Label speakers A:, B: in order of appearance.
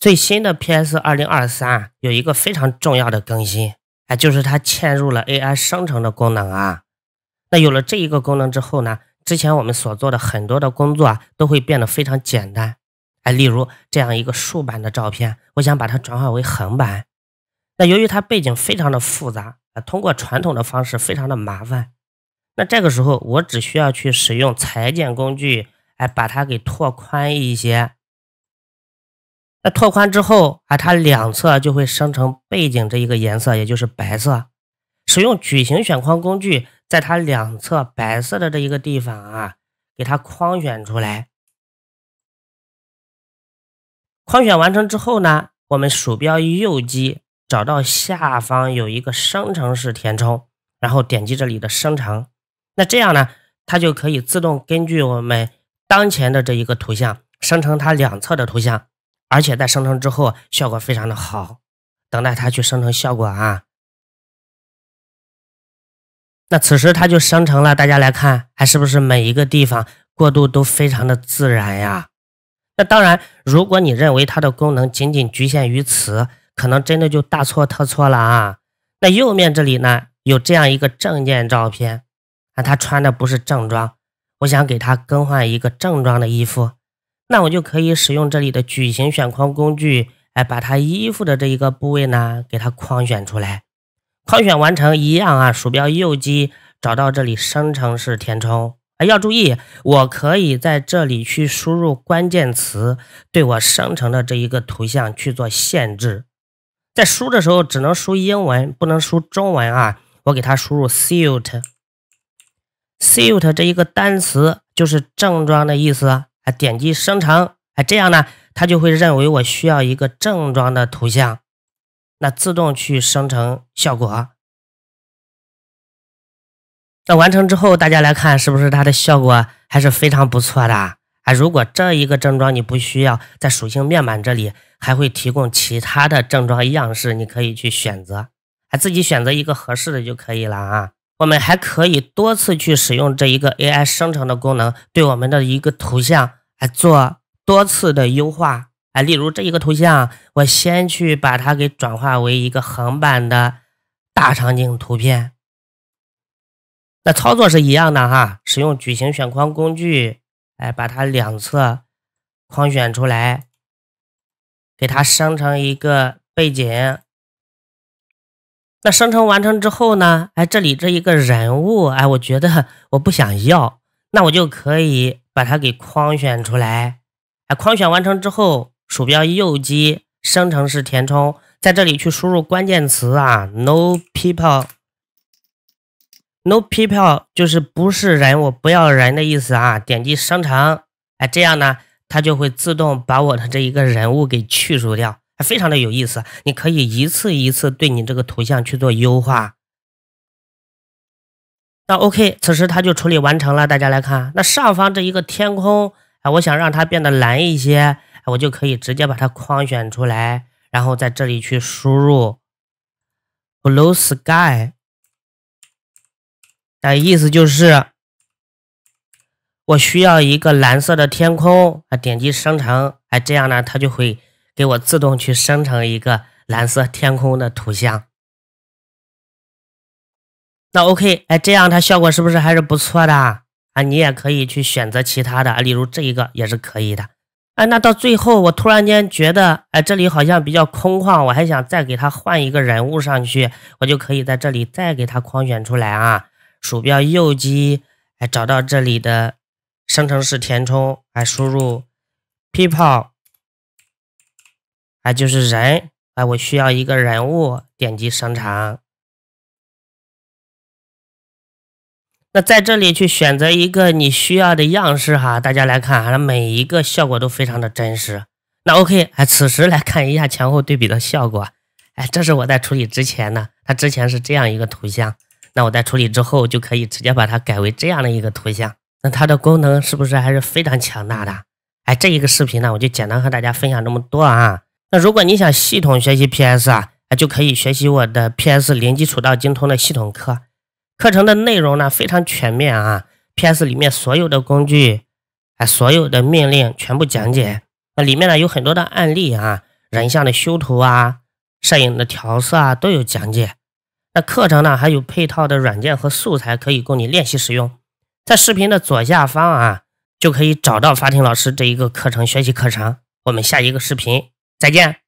A: 最新的 P S 二零二三有一个非常重要的更新，哎，就是它嵌入了 A I 生成的功能啊。那有了这一个功能之后呢，之前我们所做的很多的工作啊，都会变得非常简单。哎，例如这样一个竖版的照片，我想把它转化为横版。那由于它背景非常的复杂，啊，通过传统的方式非常的麻烦。那这个时候，我只需要去使用裁剪工具，哎，把它给拓宽一些。那拓宽之后啊，它两侧就会生成背景这一个颜色，也就是白色。使用矩形选框工具，在它两侧白色的这一个地方啊，给它框选出来。框选完成之后呢，我们鼠标右击，找到下方有一个生成式填充，然后点击这里的生成。那这样呢，它就可以自动根据我们当前的这一个图像生成它两侧的图像。而且在生成之后效果非常的好，等待它去生成效果啊。那此时它就生成了，大家来看还是不是每一个地方过渡都非常的自然呀？那当然，如果你认为它的功能仅仅局限于此，可能真的就大错特错了啊。那右面这里呢有这样一个证件照片，啊，他穿的不是正装，我想给他更换一个正装的衣服。那我就可以使用这里的矩形选框工具，哎，把它衣服的这一个部位呢，给它框选出来。框选完成，一样啊，鼠标右击，找到这里生成式填充。哎，要注意，我可以在这里去输入关键词，对我生成的这一个图像去做限制。在输的时候只能输英文，不能输中文啊。我给它输入 suit，suit 这一个单词就是正装的意思。啊，点击生成，哎，这样呢，它就会认为我需要一个正装的图像，那自动去生成效果。那完成之后，大家来看是不是它的效果还是非常不错的啊？如果这一个正装你不需要，在属性面板这里还会提供其他的正装样式，你可以去选择，啊，自己选择一个合适的就可以了啊。我们还可以多次去使用这一个 AI 生成的功能，对我们的一个图像来做多次的优化。哎，例如这一个图像，我先去把它给转化为一个横版的大场景图片。那操作是一样的哈，使用矩形选框工具，哎，把它两侧框选出来，给它生成一个背景。那生成完成之后呢？哎，这里这一个人物，哎，我觉得我不想要，那我就可以把它给框选出来。哎，框选完成之后，鼠标右击，生成式填充，在这里去输入关键词啊，no people，no people 就是不是人，我不要人的意思啊。点击生成，哎，这样呢，它就会自动把我的这一个人物给去除掉。非常的有意思，你可以一次一次对你这个图像去做优化。那 OK，此时它就处理完成了。大家来看，那上方这一个天空，哎，我想让它变得蓝一些，我就可以直接把它框选出来，然后在这里去输入 “blue sky” 的意思就是我需要一个蓝色的天空。啊，点击生成，哎，这样呢，它就会。给我自动去生成一个蓝色天空的图像，那 OK，哎，这样它效果是不是还是不错的啊？你也可以去选择其他的，例如这一个也是可以的，哎，那到最后我突然间觉得，哎，这里好像比较空旷，我还想再给它换一个人物上去，我就可以在这里再给它框选出来啊，鼠标右击，哎，找到这里的生成式填充，哎，输入 people。哎，就是人哎，我需要一个人物，点击生成。那在这里去选择一个你需要的样式哈，大家来看啊，每一个效果都非常的真实。那 OK，哎，此时来看一下前后对比的效果，哎，这是我在处理之前的，它之前是这样一个图像，那我在处理之后就可以直接把它改为这样的一个图像。那它的功能是不是还是非常强大的？哎，这一个视频呢，我就简单和大家分享这么多啊。那如果你想系统学习 PS 啊，就可以学习我的 PS 零基础到精通的系统课。课程的内容呢非常全面啊，PS 里面所有的工具啊，所有的命令全部讲解。那里面呢有很多的案例啊，人像的修图啊，摄影的调色啊都有讲解。那课程呢还有配套的软件和素材可以供你练习使用。在视频的左下方啊，就可以找到法庭老师这一个课程学习课程。我们下一个视频。再见。